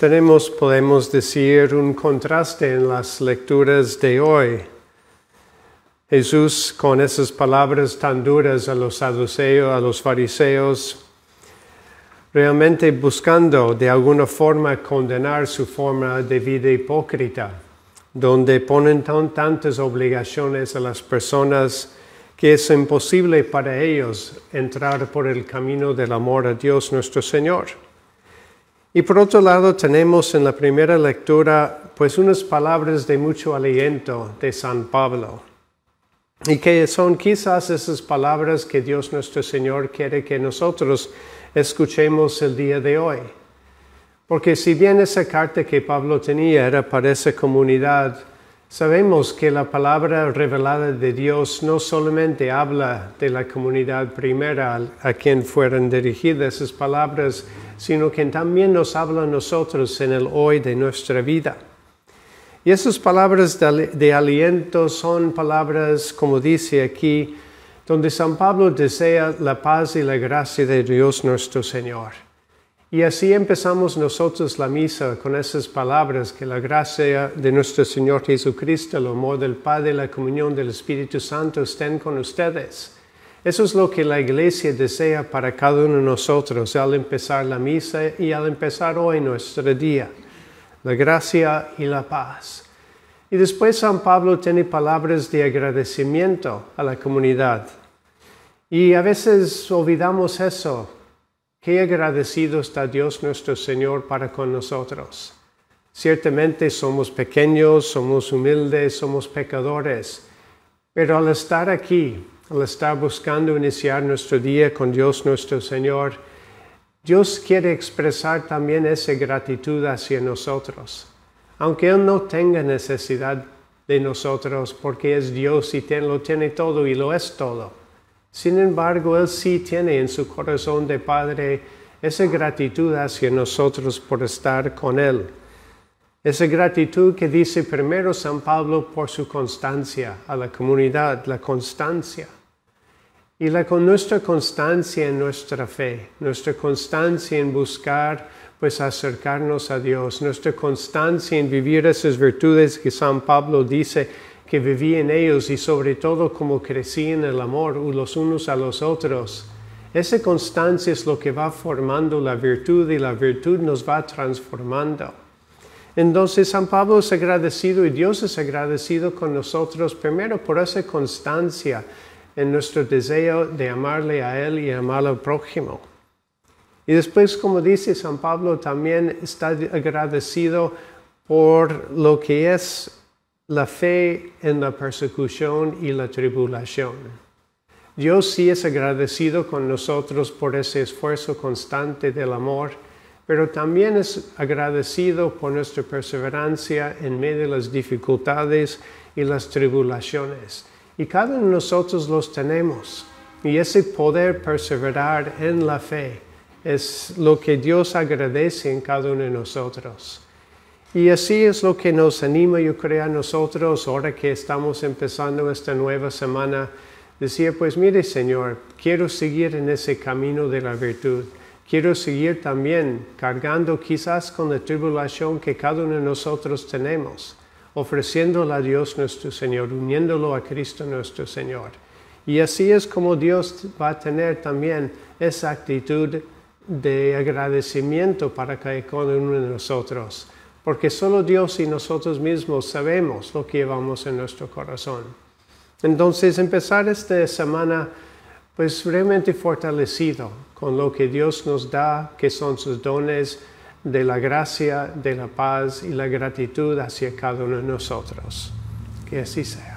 Tenemos, podemos decir, un contraste en las lecturas de hoy. Jesús, con esas palabras tan duras a los saduceos, a los fariseos, realmente buscando de alguna forma condenar su forma de vida hipócrita, donde ponen tantas obligaciones a las personas que es imposible para ellos entrar por el camino del amor a Dios nuestro Señor. Y por otro lado tenemos en la primera lectura pues unas palabras de mucho aliento de San Pablo y que son quizás esas palabras que Dios nuestro Señor quiere que nosotros escuchemos el día de hoy. Porque si bien esa carta que Pablo tenía era para esa comunidad Sabemos que la palabra revelada de Dios no solamente habla de la comunidad primera a quien fueron dirigidas esas palabras, sino que también nos habla a nosotros en el hoy de nuestra vida. Y esas palabras de aliento son palabras, como dice aquí, donde San Pablo desea la paz y la gracia de Dios nuestro Señor. Y así empezamos nosotros la misa con esas palabras, que la gracia de nuestro Señor Jesucristo, el amor del Padre, la comunión del Espíritu Santo estén con ustedes. Eso es lo que la iglesia desea para cada uno de nosotros al empezar la misa y al empezar hoy nuestro día, la gracia y la paz. Y después San Pablo tiene palabras de agradecimiento a la comunidad. Y a veces olvidamos eso Qué agradecido está Dios nuestro Señor para con nosotros. Ciertamente somos pequeños, somos humildes, somos pecadores, pero al estar aquí, al estar buscando iniciar nuestro día con Dios nuestro Señor, Dios quiere expresar también esa gratitud hacia nosotros, aunque Él no tenga necesidad de nosotros porque es Dios y lo tiene todo y lo es todo. Sin embargo, Él sí tiene en su corazón de Padre esa gratitud hacia nosotros por estar con Él. Esa gratitud que dice primero San Pablo por su constancia a la comunidad, la constancia. Y la, con nuestra constancia en nuestra fe, nuestra constancia en buscar, pues acercarnos a Dios, nuestra constancia en vivir esas virtudes que San Pablo dice que viví en ellos y sobre todo como crecí en el amor los unos a los otros. Esa constancia es lo que va formando la virtud y la virtud nos va transformando. Entonces San Pablo es agradecido y Dios es agradecido con nosotros primero por esa constancia en nuestro deseo de amarle a Él y amar al prójimo. Y después, como dice San Pablo, también está agradecido por lo que es la fe en la persecución y la tribulación. Dios sí es agradecido con nosotros por ese esfuerzo constante del amor, pero también es agradecido por nuestra perseverancia en medio de las dificultades y las tribulaciones. Y cada uno de nosotros los tenemos. Y ese poder perseverar en la fe es lo que Dios agradece en cada uno de nosotros. Y así es lo que nos anima, yo creo, a nosotros, ahora que estamos empezando esta nueva semana, decir, pues mire Señor, quiero seguir en ese camino de la virtud, quiero seguir también cargando quizás con la tribulación que cada uno de nosotros tenemos, ofreciéndola a Dios nuestro Señor, uniéndolo a Cristo nuestro Señor. Y así es como Dios va a tener también esa actitud de agradecimiento para cada uno de nosotros porque solo Dios y nosotros mismos sabemos lo que llevamos en nuestro corazón. Entonces, empezar esta semana pues realmente fortalecido con lo que Dios nos da, que son sus dones de la gracia, de la paz y la gratitud hacia cada uno de nosotros. Que así sea.